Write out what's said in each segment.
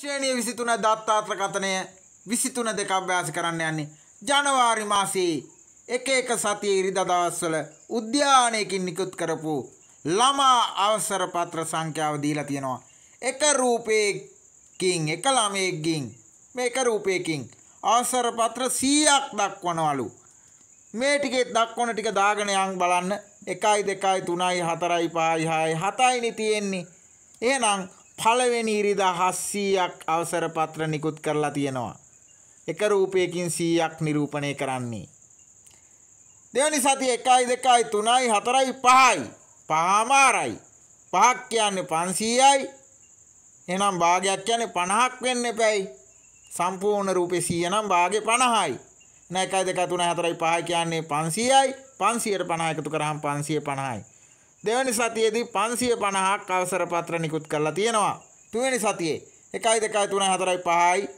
ශ්‍රේණිය විසිතුන දත්තාත්‍ර කතනය විසිතුන දෙක අභ්‍යාස කරන්න යන්නේ ජනවාරි මාසයේ එක එක සතිය ඉරිදා දවස්වල උද්‍යානයකින් නිකුත් කරපු ළමා අවසර පත්‍ර සංඛ්‍යාව දීලා තියෙනවා එක රූපයකින් එක ළමයෙක්ගෙන් මේ එක රූපයකින් අවසර පත්‍ර 100ක් දක්වනවලු මේ ටිකේ දක්වන ටික දාගෙන යන් බලන්න 1 2 3 4 5 6 7යිනේ තියෙන්නේ එහෙනම් පළවෙනි ඉරිදා 700ක් අවසර පත්‍ර නිකුත් කරලා තියෙනවා. එක රූපයකින් 100ක් නිරූපණය කරන්නේ. දෙවනි සතිය 1යි 2යි 3යි 4යි 5යි. පහමාරයි. පහක් කියන්නේ 500යි. එහෙනම් භාගයක් කියන්නේ 50ක් වෙන්න එපැයි. සම්පූර්ණ රූපේ 100 නම් භාගේ 50යි. නැ 1 2 3 4 5 කියන්නේ 500යි. 500ට 50 එකතු කරාම 550යි. දෙවැනි සතියේදී 550ක් අවසර පත්‍ර නිකුත් කරලා තියෙනවා. තුන්වෙනි සතියේ 1 2 3 4 5යි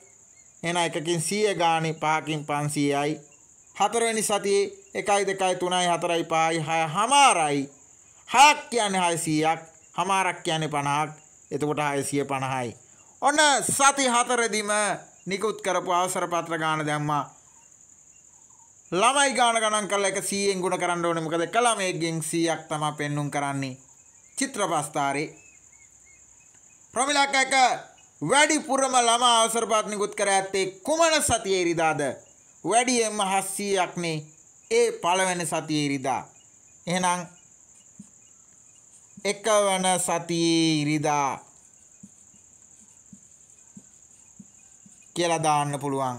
එන එකකින් 100 ගාණි පහකින් 500යි. හතරවෙනි සතියේ 1 2 3 4 5යි 6 හමාරයි. හයක් කියන්නේ 600ක්, හමාරක් කියන්නේ 50ක්. එතකොට 650යි. ඔන්න සති හතරෙදිම නිකුත් කරපු අවසර පත්‍ර ගාණ දැම්මා. ළමයි ගාන ගණන් කරලා 100ෙන් ගුණ කරන්න ඕනේ මොකද එක ළමයෙක්ගෙන් 100ක් තමයි පෙන්눔 කරන්නේ චිත්‍රපස්තරේ ප්‍රමිලාක එක වැඩිපුරම ළමා අවසරපත් නිකුත් කර ඇත්තේ කුමන සතියේ ඉරිදාද වැඩියෙන්ම 700ක් නේ ඒ පළවෙනි සතියේ ඉරිදා එහෙනම් එකවන සතියේ ඉරිදා කියලා දාන්න පුළුවන්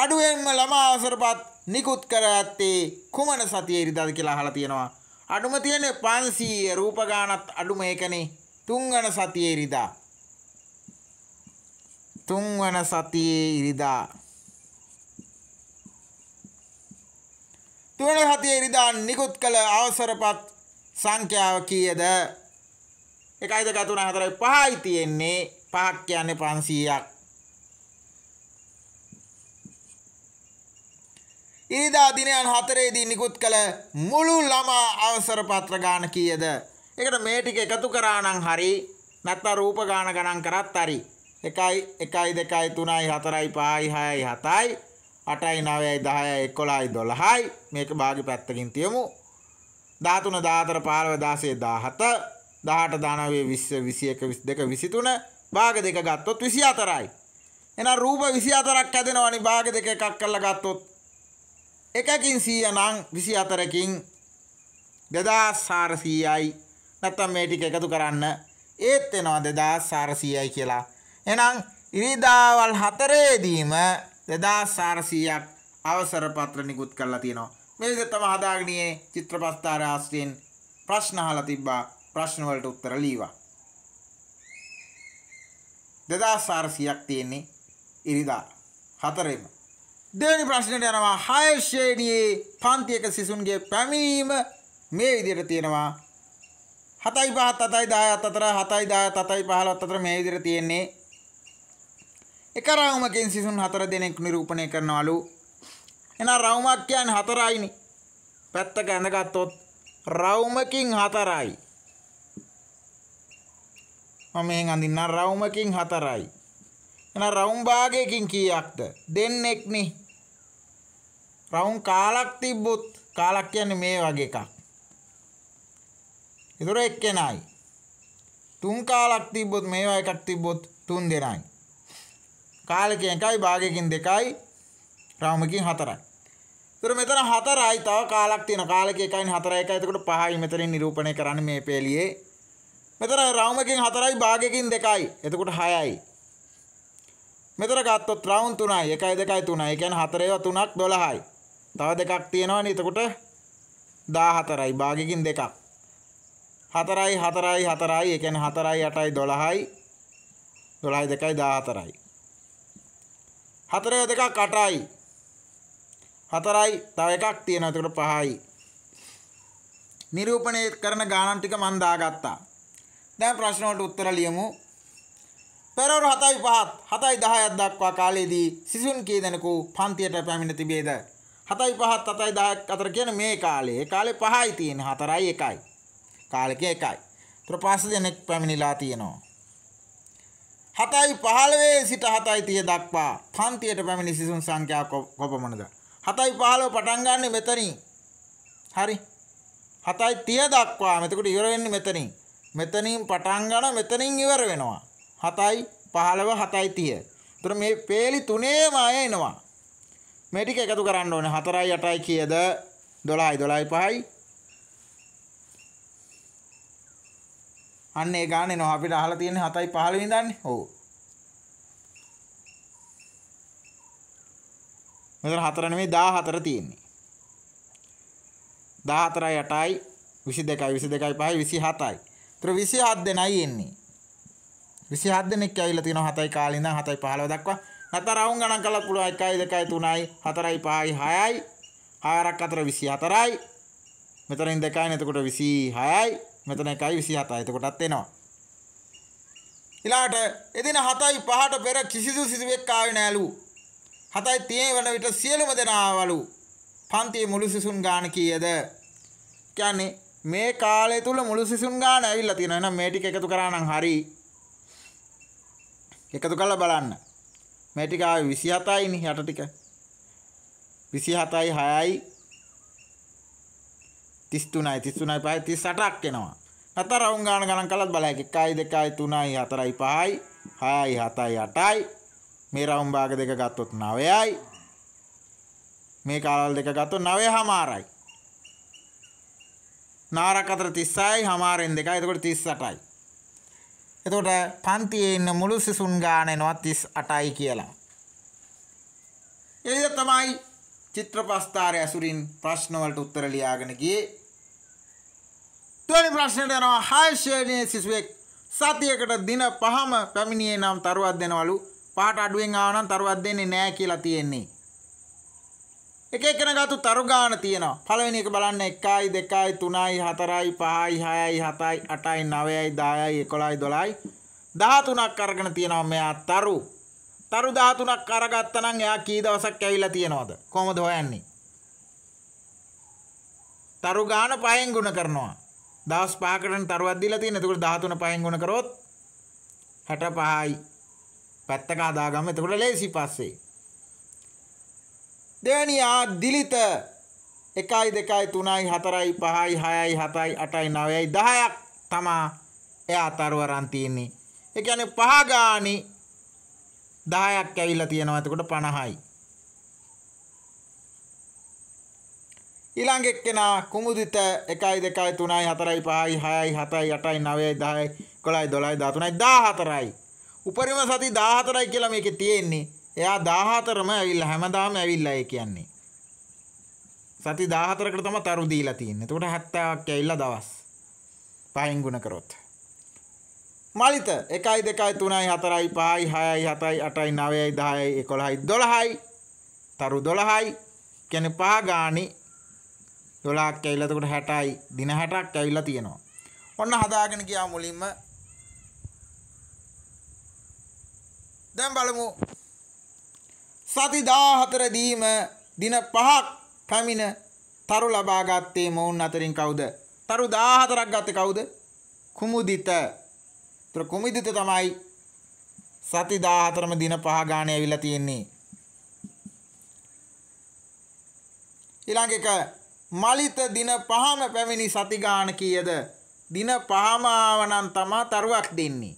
අඩුවෙන්ම ළමා අවසරපත් නිකුත් කර ඇත්තේ කුමන සතිය ඉරිදාද කියලා අහලා තියෙනවා. අඩුම තියෙන 500 රූප ගානත් අඩුම ඒකනේ තුන්වන සතියේ ඉරිදා. තුන්වන සතියේ ඉරිදා. තුන්වන සතියේ ඉරිදා නිකුත් කළ අවසරපත් සංඛ්‍යාව කීයද? 1 2 3 4 5යි තියෙන්නේ. පහක් කියන්නේ 500ක්. ඉරිදා දිනයන් හතරේදී නිකුත් කළ මුළු ළමා අවසර පත්‍ර ගාන කීයද? ඒකට මේ ටික එකතු කරා නම් හරි නැත්නම් රූප ගාන ගණන් කරත් හරි. 1යි 1යි 2යි 3යි 4යි 5යි 6යි 7යි 8යි 9යි 10යි 11යි 12යි මේක භාගි පැත්තකින් තියමු 13 14 15 16 17 18 19 20 21 22 භාග දෙක ගත්තොත් 24යි එහෙනම් රූප 24ක් හැදෙනවනේ භාග දෙක එකක් කරලා ගත්තොත් එකකින් සීය නං විසි අතරකින් දෙදස් සාරසීයයි නැත්තම් මේ ටික එකතු කරන්න ඒත් එනවා දෙදස් සාරසීයයි කියලා. එනම් ඉරිදාවල් හතරේදීම දෙදස් සාරසීයක් අවසර පත්‍ර නිකුත් කරලා තියෙනවා. මේ තම හදාගනියේ චිත්‍රපස්ථාර ආශ්‍රයෙන් ප්‍රශ්න අහලා තිබ්බා ප්‍රශ්නවලට උත්තර ලීවා. දෙදස් සාරසීයක් තියෙන්නේ ඉරිදා හතරේම දෙවැනි ප්‍රශ්නයට යනවා 6 ශ්‍රේණියේ පන්ති එක සිසුන්ගේ පැමිණීම මේ විදිහට තියෙනවා 7යි 5ත් 7යි 10ත් අතර 7යි 10ත් 7යි 15ත් අතර මේ විදිහට තියෙන්නේ එක රවුමකින් සිසුන් හතර දෙනෙක් නිරූපණය කරනවලු එහෙනම් රවුමක් කියන්නේ හතරයිනේ පැත්තක ඇඳගත්තොත් රවුමකින් හතරයි මම මෙහෙන් අඳින්න රවුමකින් හතරයි එහෙනම් රවුම් භාගයකින් කීයක්ද දෙන්නෙක්නේ රවුන් කාලක් තිබ්බොත් කාලක් කියන්නේ මේ වගේ එකක්. ඒතර එක්කෙනයි. තුන් කාලක් තිබ්බොත් මේවා එකක් තිබ්බොත් තුන් දෙනයි. කාලකෙන් එකයි භාගයකින් දෙකයි රවුමකින් හතරයි. ඒතර මෙතන හතරයි තව කාලක් තියෙනවා. කාලක එකයින් හතරයි එකයි. එතකොට පහයි මෙතනින් නිරූපණය කරන්නේ මේ පෙළියේ. මෙතන රවුමකින් හතරයි භාගයකින් දෙකයි. එතකොට හයයි. මෙතර ගත්තොත් රවුන් තුනයි එකයි දෙකයි තුනයි එකැන හතරේව තුනක් දොළහයි තව දෙකක් තියෙනවා නතකොට දාහතරයි භාගකින් දෙකක් හතරයි හතරයි හතරයි එකන හතරයි අටයි දොළහයි දොළහයි දෙකයි දාහතරයි හතරය දෙකක් කටයි හතරයි තව එකක් තියෙන එතකොට පහයි නිරූපණය කරන ගානන් ටික මම දාගත්තා දැන් ප්‍රශ්න වලට උත්තර ලියමු පෙරවරු 7යි 5ත් 7යි 10ක් දක්වා කාලයේදී සිසුන් කී දෙනෙකු පන්තියට පැමිණ තිබේද හතයි පහත් අතයි දායක් අතර කියන මේ කාලේ කාලේ පහයි තියෙන හතරයි එකයි කාලක එකයි තුර පස්ස දෙනෙක් පැමිණිලා තියෙනවා. හතයි පහළවේ සිට හතයි තිය දක්වා පන්තියට පැමිණි සිසුන් සංඛ්‍යා කොපමණද. හතයි පහලව පටන්ගන්න මෙතනින් හරි හතයි තිය දක්වා මෙතකට ඉවරවෙන්න මෙතනින් මෙතනින් පටන්ගන මෙතනින් ඉවර වෙනවා. හතයි පහළව හතයි තිය. තුර මේ පේලි තුනේම අයනවා. මේ ටික එකතු කරන්න ඕනේ 4යි 8යි කීයද 12යි 12යි 5යි අන්න ඒ ගාන එනවා අපිට අහලා තියෙන්නේ 7යි 15 ඉඳන්නේ ඔව් මෙතන 4 නෙමෙයි 14 තියෙන්නේ 14යි 8යි 22යි 22යි 5යි 27යි ඒතර 27 දෙනයි එන්නේ 27 දෙනෙක් ඇවිල්ලා තියෙනවා 7යි කාලේ ඉඳන් 7යි 15 දක්වා නැත්නම් රවුම් ගණන් කළත් පුළුවන් 1 2 3යි 4යි 5යි 6යි 6ක් අතර 24යි මෙතනින් 2යි එතකොට 26යි මෙතන 1යි 27යි එතකොටත් එනවා ඊළාට එදින 7යි 5ට පෙර කිසිදු සිසුවෙක් ආවේ නෑලු 7යි 30 වන විට සියලුම දෙනා ආවලු පන්තියේ මුළු සිසුන් ගාන කීයද කියන්නේ මේ කාලය තුල මුළු සිසුන් ගාන ඇවිල්ලා තියෙනවා එහෙනම් මේ ටික එකතු කරා නම් හරි එකතු කරලා බලන්න මේ ටික ආවේ 27යිනේ යට ටික 27යි 6යි 33යි 33යි 5යි 38ක් එනවා. නැත්නම් රවුම් ගාන ගණන් කළත් බලයක 1යි 2යි 3යි 4යි 5යි 6යි 7යි 8යි මේ රවුම් භාග දෙක ගත්තොත් 9යි මේ කාලවල දෙක ගත්තොත් 9 හමාරයි. නාරක අතර 30යි හමාරෙන් දෙකයි එතකොට 38යි. එතකොට පන්තියේ ඉන්න මුළු සිසුන් ගාන එනවා 38යි කියලා. එළිය තමයි චිත්‍රපස්තාරය ඇසුරින් ප්‍රශ්න වලට උත්තර ලියාගෙන ගියේ. තුනි ප්‍රශ්නයට යනවා හය ශ්‍රේණියේ සිසුවෙක් සතියකට දින පහම පැමිණියේ නම් තරුවක් දෙනවලු. පහට අඩුවෙන් ආව නම් තරුවක් දෙන්නේ නැහැ කියලා තියෙන්නේ. එක එකන ගතු තරුගාන තියෙනවා පළවෙනි එක බලන්න 1යි 2යි 3යි 4යි 5යි 6යි 7යි 8යි 9යි 10යි 11යි 12යි 13ක් අරගෙන තියෙනවා මෙයා තරු තරු 13ක් අරගත්තා නම් එයා කී දවසක් ඇවිල්ලා තියෙනවද කොහොමද හොයන්නේ තරු ගාන පහෙන් ගුණ කරනවා දවස් 5කට තරුවක් දීලා තියෙන. එතකොට 13 පහෙන් ගුණ කරොත් 65යි. පැත්තක හදාගමු. එතකොට ලේසි පස්සේ දෙවැනි ආ දිලිත එකයි දෙකයි තුනයි හතරයි පහයි හයයි හතයි අටයි නවයයි දහයක් තමා එයා අතරුවරන් තියෙන්නේ. ඒ කියන්නේ පහ ගානේ 10ක් ඇවිල්ලා තියෙනවා. එතකොට 50යි. ඊළඟ එක්කෙනා කුමුදිත 1 2 3 4 5 6 7 8 9 10 11 12 13 14යි. උපරිම සති 14යි කියලා මේකේ තියෙන්නේ. එයා 14ම ඇවිල්ලා හැමදාම ඇවිල්ලා ඒ කියන්නේ. සති 14කට තමයි තරු දීලා තියෙන්නේ. එතකොට 70ක් ඇවිල්ලා දවස්. පහෙන් ගුණ කරොත්. මලිත 1 2 3 4 5 6 7 8 9 10 11 12යි තරු 12යි කියන්නේ පහ ගානේ 12ක් ඇවිල්ලා එතකොට 60යි දින 60ක් ඇවිල්ලා තියෙනවා. ඔන්න හදාගෙන ගියා මුලින්ම දැන් බලමු සති 14 දීම දින 5ක් පැමිණ තරු ලබා ගත්තේ මොවුන් අතරින් කවුද? තරු 14ක් ගත්තේ කවුද? කුමුදිත. ඒතර කුමුදිත තමයි සති 14ම දින 5 ගානේ ඇවිල්ලා තියෙන්නේ. ඊළඟ එක මලිත දින 5ම පැමිණි සති ගාන කීයද? දින 5ම ආවනම් තමා තරුවක් දෙන්නේ.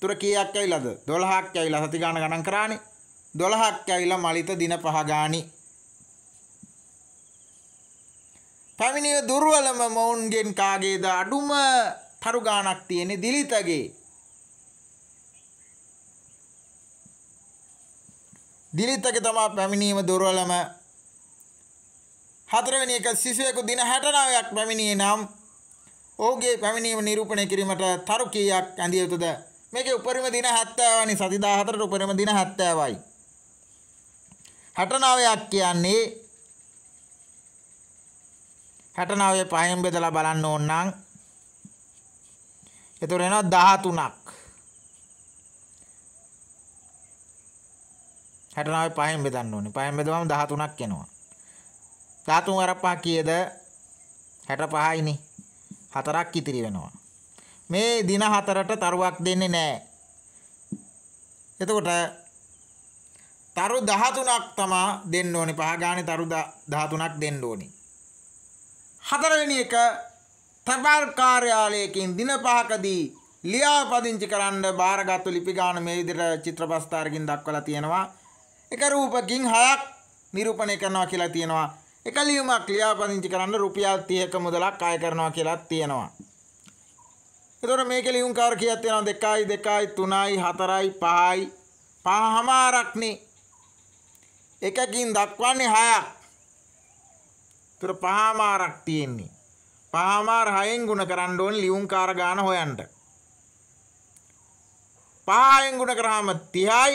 තුර කීයක් ඇවිලාද? 12ක් ඇවිලා සති ගාන ගණන් කරානේ. දොළහක් ඇවිලා මලිත දින පහගානි. පැමිණිව දුර්වලම මොවුන්ගෙන් කාගේද අඩුම තරුගානක් තියෙනෙ දිලිතගේ. දිලිතක තමා පැමිණීම දුර්වලම හතරවෙනි එක සිසුවෙකු දින 69ක් පැමිණියේ නම් ඔහුගේ පැමිණීම නිරූපණය කිරීමට තරු කීයක් ඇඳිය යුතුද මේකේ උපරිම දින 70යි සති 14ට උපරිම දින 70යි 69ක් කියන්නේ 69 පහෙන් බෙදලා බලන්න ඕන නම් එතකොට එනවා 13ක් 69 පහෙන් බෙදන්න ඕනේ පහෙන් බෙදුවම 13ක් එනවා 13 වර පහ කීයද 65යිනේ හතරක් ඉතිරි වෙනවා මේ දින හතරට තරුවක් දෙන්නේ නැහැ එතකොට තරු 13ක් තමා දෙන්න ඕනේ. පහ ගානේ තරු 13ක් දෙන්න ඕනේ. හතරවෙනි එක තපාල් කාර්යාලයකින් දින පහකදී ලියාපදිංචි කරන්න බාරගත්තු ලිපිගාන මේ විදිහට චිත්‍රපස්තරකින් දක්වලා තියෙනවා. එක රූපකින් හයක් නිරූපණය කරනවා කියලා තියෙනවා. එක ලියුමක් ලියාපදිංචි කරන්න රුපියල් 30ක මුදලක් අය කරනවා කියලා තියෙනවා. එතකොට මේකේ ලියුම් කාර්යයක් තියෙනවා 2යි 2යි 3යි 4යි 5යි පහමාරක්නේ එකකින් දක්වන්නේ හයක් තුර පහමාරක් තියෙන්නේ පහමාර හයෙන් ගුණ කරන්න ඕන ලියුම් කාර ගාන හොයන්ට පහයෙන් ගුණ කරාම 30යි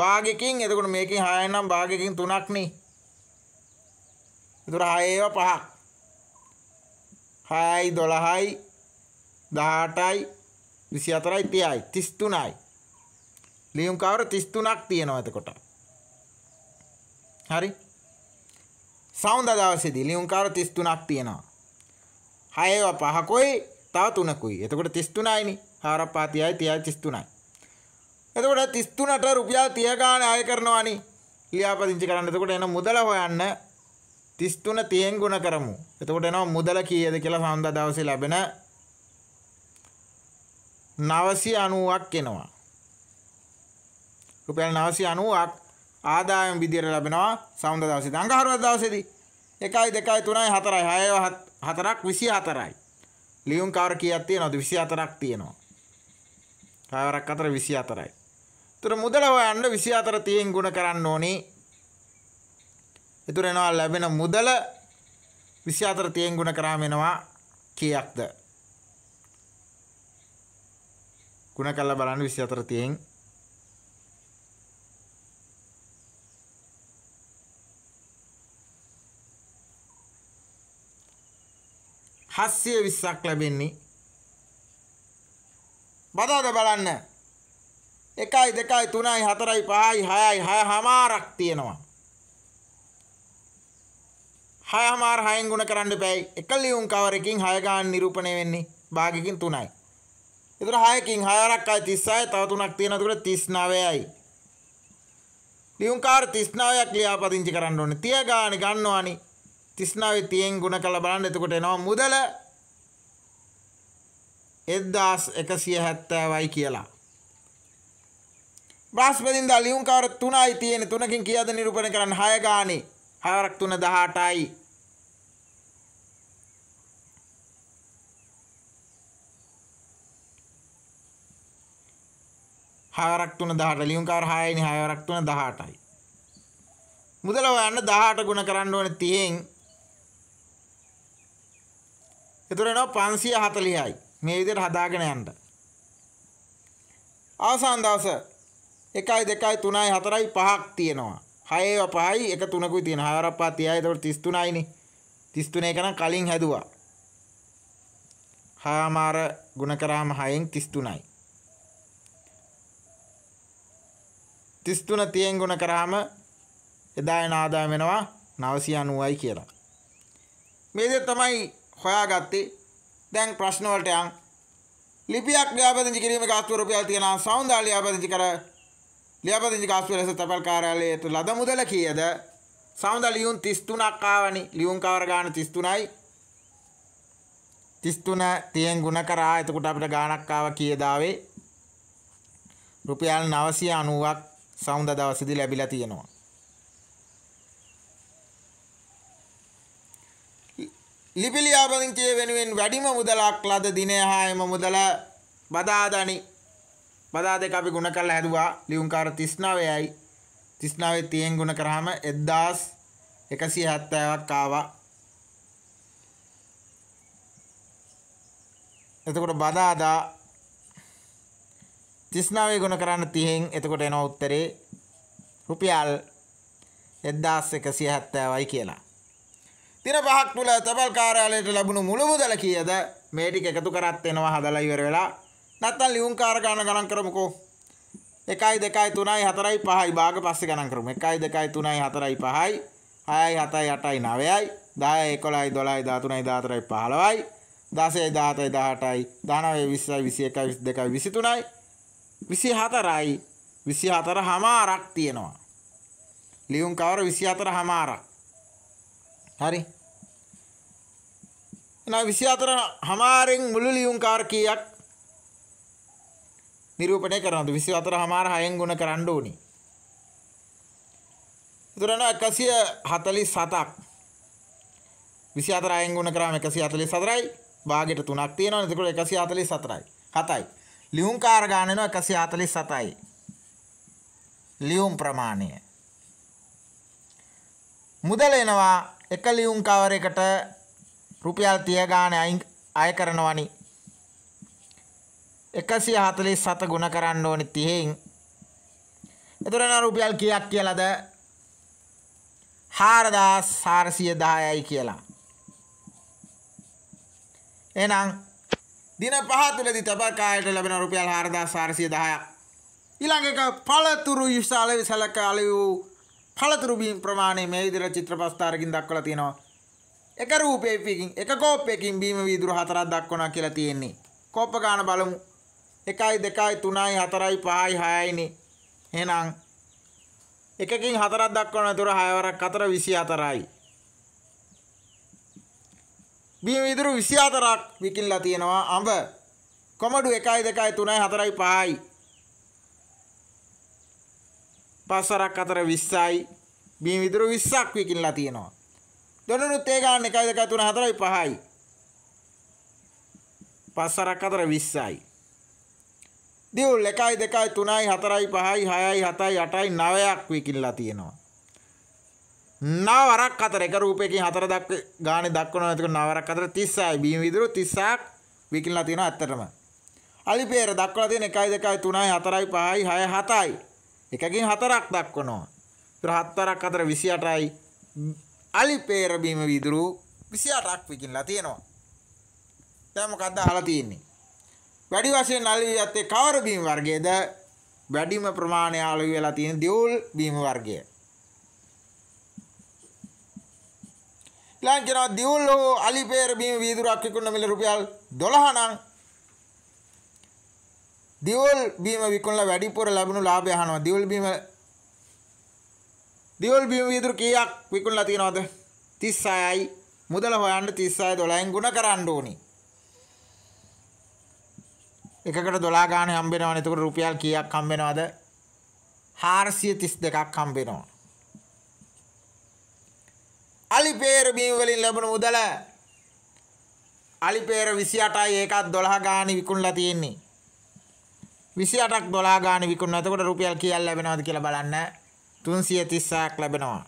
භාගයකින් එතකොට මේකෙන් 6 නම් භාගයකින් 3ක් නේ එතකොට 6 ඒවා පහක් 6යි 12යි 18යි 24යි 30යි 33යි ලියුම් කවර 33ක් තියෙනවා එතකොට හරි සෞන්ද දවසේදී ලියුම්කාර 33ක් තියෙනවා. හයව පහකුයි තව තුනකුයි. එතකොට 33යිනේ. 4 5 30යි 33යි. එතකොට 33ට රුපියල් 30 ගාණ අය කරනවානේ. ලියාපදිංචි කරන්න. එතකොට එන මුදල හොයන්න 33 30ෙන් ගුණ කරමු. එතකොට එනවා මුදල කීයද කියලා සෞන්ද දවසේ ලැබෙන 990ක් එනවා. රුපියල් 990ක් ආදායම් විදියට ලැබෙනවා සවුන්ද දවසේ. දඟහරුවත් දවසේදී 1 2 3 4 6 4ක් 24යි. ලියුම් කවර කීයක් තියෙනවද? 24ක් තියෙනවා. කවරක් අතර 24යි. ඒතර මුදල හොයන්න 24 තියෙන ගුණ කරන්න ඕනේ. ඒතර එනවා ලැබෙන මුදල 24 තියෙන ගුණ කරාම එනවා කීයක්ද? ගුණ කරලා බලන්න 24 තියෙන්නේ හස්සිය විස්සක් ලැබෙන්නේ බදාද බලන්න එකයි දෙකයි තුනයි හතරයි පහයි හයයි හය හමාරක් තියෙනවා හය හමාර හයෙන් ගුණ කරන්න බෑයි එක ලියුම් කවරකින් හය ගාන නිරූපණය වෙන්නේ භාගකින් තුනයි එතකොට හයකින් හයවරක් අය 36යි තව තුනක් තියෙනවා එතකොට 39යි ලියුම් කාර් 39ක් ලියාපදිංචි කරන්න ඕනේ 30 ගානේ ගන්නවානේ තිස්නාවේ තියෙන් ගුණ කළ බලන්න එතකොට එනවා මුදල එද්දාස් එකසිය හැත්තෑවයි කියලා. බ්‍රස්පතින්ද ලියුම් කවර තුනයි තියෙන තුනකින් කියද නිරූපණ කරන්න හයගානේ හවරක් තුන දහටයි. හවරක් තුන දහට ලියුම්කාර හයනි හයවරක් තුන දහටයි. මුදල ඔයන්න දහට ගුණ කරන්න ඕන තියෙන් එතකොට එනවා 540යි. මේ විදිහට හදාගෙන යන්න. අවසාන දවස 1 2 3 4 5ක් තියෙනවා. 6 5යි 1 3කුයි තියෙන. 6 5 30යි. එතකොට 33යිනේ. 33 එක නම් කලින් හැදුවා. හාමාර ගුණ කරාම 6න් 33යි. 33 තියෙන් ගුණ කරාම එදා එන ආදායම වෙනවා 990යි කියලා. මේ දේ තමයි හොයාගත්තේ දැන් ප්‍රශ්න වලට යන් ලිපියක් ලියාපදිංචි කිරීමේ ගාස්තුව රුපියල් තියෙන සෞන්දර්ය ලියාපදිංචි කර ලියාපදිංචි ගාස්තුව ලෙස තැපැල් කාර්යාලයට ලද මුදල කීයද සෞන්දර්ය ලියුම් 33ක් ආවනි ලියුම් කවර ගාන 33යි 33 තියෙන් ගුණ කරා එතකොට අපිට ගාණක් ආව කීයද ආවේ රුපියල් 990ක් සෞන්දර්ය දවසේදී ලැබිලා තියෙනවා ලිපිලි ආපදිංචිය වෙනුවෙන් වැඩිම මුදලක් ලද දිනේ හායම මුදල බදාදනි බදා දෙක අපි ගුණ කරලා හැදුවා ලියුම්කාර 39යි 39 තියෙන් ගුණ කරාම 1170ක් ආවා එතකොට බදාදා 39 ගුණ කරන්න 30න් එතකොට එනවා උත්තරේ රුපියල් 1170යි කියලා දින පහක් තුල තැපැල් කාර්යාලයට ලැබුණු මුළු මුදල කීයද මේ ටික එකතු කරත් එනවා හදලා ඉවර වෙලා නැත්තම් ලියුම් කාර්ය ගණන ගණන් කරමුකෝ 1යි 2යි 3යි 4යි 5යි භාග පස්සේ ගණන් කරමු 1යි 2යි 3යි 4යි 5යි 6යි 7යි 8යි 9යි 10යි 11යි 12යි 13යි 14යි 15යි 16යි 17යි 18යි 19යි 20යි 21යි 22යි 24යි 24 හමාරක් තියෙනවා ලියුම් කවර 24 හමාරක් හරි එනවා 24 හමාරෙන් මුළු ලියුම් කාර්කීයක් නිරූපණය කරනවාද 24 හමාර 6ෙන් ගුණ කරන්න ඕනි. ඉතරන 147ක් 24 හයෙන් ගුණ කරාම 144යි භාගයට 3ක් තියෙනවා. එතකොට 144යි 7යි. ලියුම් කාර්ය ගන්න එනවා 147යි. ලියුම් ප්‍රමාණය මුදල එනවා එක ලියුම් කවරයකට රුපියල් 30 ගානේ අයින් අය කරනවනි 147 ගුණ කරන්න ඕනි 30න් එතකොට නා රුපියල් කීයක් කියලාද 4410යි කියලා එහෙනම් දින පහ තුළදී තබා කායට ලැබෙන රුපියල් 4410ක් ඊළඟ එක පළතුරු ඉස්සාලේ සලකාලේ පළතුරු බීම් ප්‍රමාණය මේ විදිහට චිත්‍රපස්තරකින් දක්වලා තියෙනවා එක රූපයකින් එක කෝපයකින් බීම වීදුරු හතරක් දක්වනවා කියලා තියෙන්නේ. කෝප ගාන බලමු. 1යි 2යි 3යි 4යි 5යි 6යිනේ. එහෙනම් එකකින් හතරක් දක්වන තුර 6 වරක් 4 24යි. බීම වීදුරු 24ක් විකින්ලා තියෙනවා අඹ. කොමඩු 1යි 2යි 3යි 4යි 5යි. පස්වරක් 4 20යි. බීම වීදුරු 20ක් විකින්ලා තියෙනවා. දොඩනුත් ඒ ගන්න එකයි දෙක තුන හතරයි පහයි. පස්සරක් අතර 20යි. දියුල් 1යි 2යි 3යි 4යි 5යි 6යි 7යි 8යි 9ක් විකිල්ලා තියෙනවා. නවරක් අතර එක රූපයකින් හතර දක් ගානේ දක්වනවා. එතකොට නවරක් අතර 30යි. බීම විදුරු 30ක් විකිල්ලා තියෙනවා ඇත්තටම. අලිපේර දක්වලා තියෙන 1යි 2යි 3යි 4යි 5යි 6යි 7යි. එකකින් හතරක් දක්වනවා. ඉතින් හතරක් අතර 28යි අලි පේරබීම විදුරු විසි අටක් විකින්ලා තියෙනවා තැමකක්ද හලා තියෙන්නේ වැඩි වශයෙන් අලි ඇත්තේ කවර බීම වර්ගයද වැඩිම ප්‍රමාණය අලි වෙලා තියෙන දියුල් බීම වර්ගය ඊළඟ කෙනා දියුල් හෝ අලි පේරබීම විදුරක් විකුණන මිල රුපියල් 12 නම් දියුල් බීම විකුණලා වැඩිපුර ලැබුණු ලාභය අහනවා දියුල් බීම දිවල් බිම විදුර කීයක් විකුණලා තියෙනවද 36යි මුදල හොයන්න 36 12න් ගුණ කරන්න ඕනි එකකට 12 ගාණ හම්බ වෙනවනේ එතකොට රුපියල් කීයක් හම්බ වෙනවද 432ක් හම්බ වෙනවා අලිපේර බිම වලින් ලැබෙන මුදල අලිපේර 28යි ඒකත් 12 ගාණ විකුණලා තියෙන්නේ 28ක් 12 ගාණ විකුණනවා එතකොට රුපියල් කීයක් ලැබෙනවද කියලා බලන්න 330ක් ලැබෙනවා.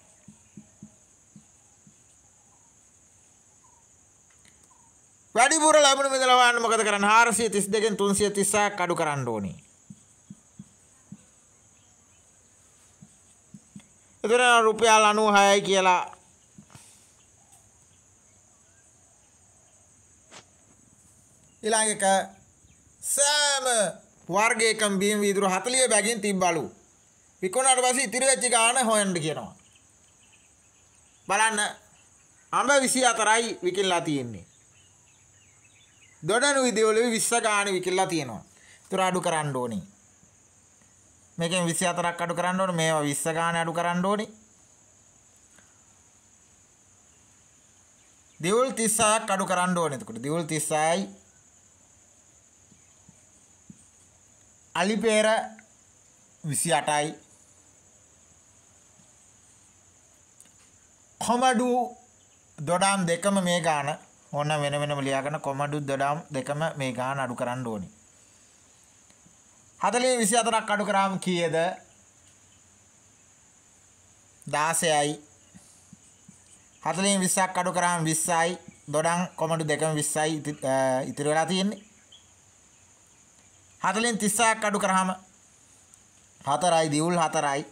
වැඩිපුර ලැබුණු මිදල හොයන්න මොකද කරන්නේ? 432න් 330ක් අඩු කරන්න ඕනේ. එතන රුපියල් 96යි කියලා ඊළඟ එක සෑම වර්ගයකම බිම් වීදුරු 40 බැගින් තිබ්බලු විකුණාට පස්සේ ඉතිරි වෙච්ච ගාන හොයන්න කියනවා. බලන්න අඹ 24යි විකිනලා තියෙන්නේ. දොඩනු විදවල 20 ගාන විකිනලා තියෙනවා. ඒතර අඩු කරන්න ඕනේ. මේකෙන් 24ක් අඩු කරන්න ඕනේ. මේවා 20 ගාන අඩු කරන්න ඕනේ. දියුල් 36ක් අඩු කරන්න ඕනේ. එතකොට දියුල් 36යි අලිපේර 28යි කොමඩු දොඩාම් දෙකම මේ ගාන ඕන වෙන වෙනම ලියාගෙන කොමඩු දොඩාම් දෙකම මේ ගාන අඩු කරන්න ඕනි. හතලේ විසි අතරක් අඩු කරාම් කියද දාසයයි හතලින් විස්සක් අඩු කරාම් විස්සයි දොඩන් කොමඩු දෙකම විස්සයි ඉතිරි වෙලා තියෙන්නේ හතලින් තිස්සක් අඩු කරාම හතරයි දියුල් හතරයි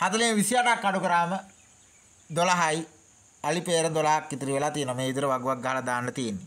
හතලේ විසියටක් අඩු කරාම දොළහයි අලි පේර දොලාක් ඉතිරි වෙලා තියෙන මේ විදිහට වගුවක් ගහලා දාන්න තියෙන්නේ